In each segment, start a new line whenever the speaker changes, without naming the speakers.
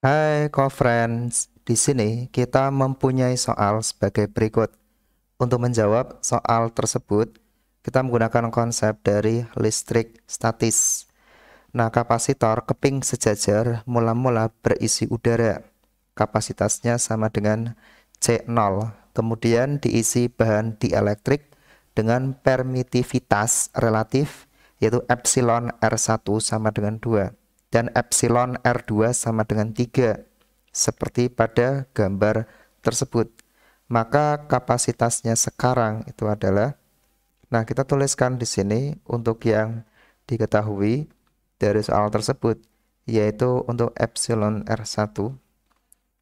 Hai co-friends, di sini kita mempunyai soal sebagai berikut. Untuk menjawab soal tersebut, kita menggunakan konsep dari listrik statis. Nah, kapasitor keping sejajar mula-mula berisi udara. Kapasitasnya sama dengan C0, kemudian diisi bahan dielektrik dengan permitivitas relatif yaitu epsilon R1 sama dengan 2 dan epsilon R2 sama dengan 3 seperti pada gambar tersebut. Maka kapasitasnya sekarang itu adalah Nah, kita tuliskan di sini untuk yang diketahui dari soal tersebut yaitu untuk epsilon R1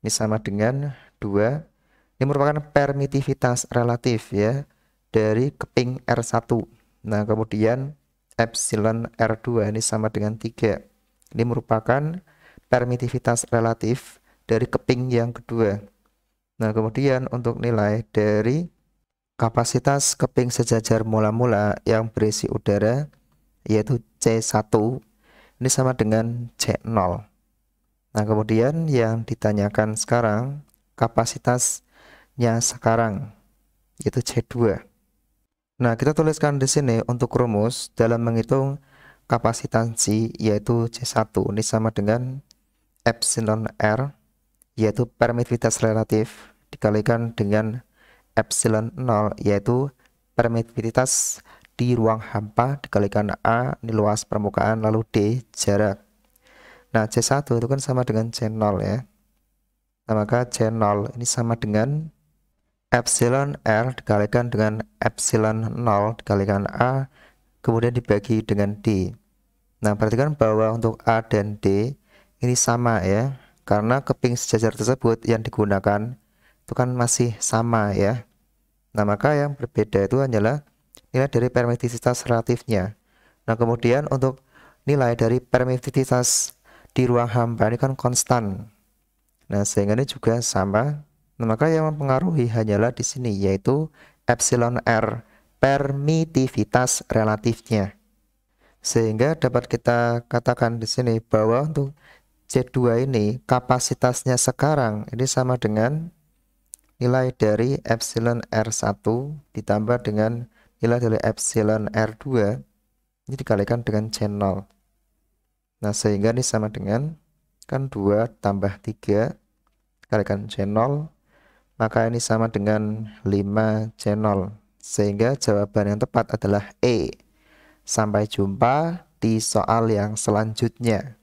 ini sama dengan 2 ini merupakan permitivitas relatif ya dari keping R1. Nah, kemudian epsilon R2 ini sama dengan 3. Ini merupakan permitivitas relatif dari keping yang kedua. Nah, kemudian untuk nilai dari kapasitas keping sejajar mula-mula yang berisi udara yaitu C1 ini sama dengan C0. Nah, kemudian yang ditanyakan sekarang kapasitasnya sekarang yaitu C2. Nah, kita tuliskan di sini untuk rumus dalam menghitung kapasitansi yaitu C1 ini sama dengan epsilon R yaitu permitivitas relatif dikalikan dengan epsilon 0 yaitu permitivitas di ruang hampa dikalikan A ini luas permukaan lalu D jarak nah C1 itu kan sama dengan C0 ya nah maka C0 ini sama dengan epsilon R dikalikan dengan epsilon 0 dikalikan A kemudian dibagi dengan D. Nah, perhatikan bahwa untuk A dan D ini sama ya, karena keping sejajar tersebut yang digunakan itu kan masih sama ya. Nah, maka yang berbeda itu hanyalah nilai dari permittivitas relatifnya. Nah, kemudian untuk nilai dari permittivitas di ruang hampa ini kan konstan. Nah, sehingga ini juga sama. Nah, maka yang mempengaruhi hanyalah di sini yaitu epsilon R permitivitas relatifnya. Sehingga dapat kita katakan di sini bahwa untuk c 2 ini kapasitasnya sekarang ini sama dengan nilai dari epsilon R1 ditambah dengan nilai dari epsilon R2 ini dikalikan dengan channel. Nah, sehingga ini sama dengan kan 2 tambah 3 kalikan channel maka ini sama dengan 5 channel sehingga jawaban yang tepat adalah E. Sampai jumpa di soal yang selanjutnya.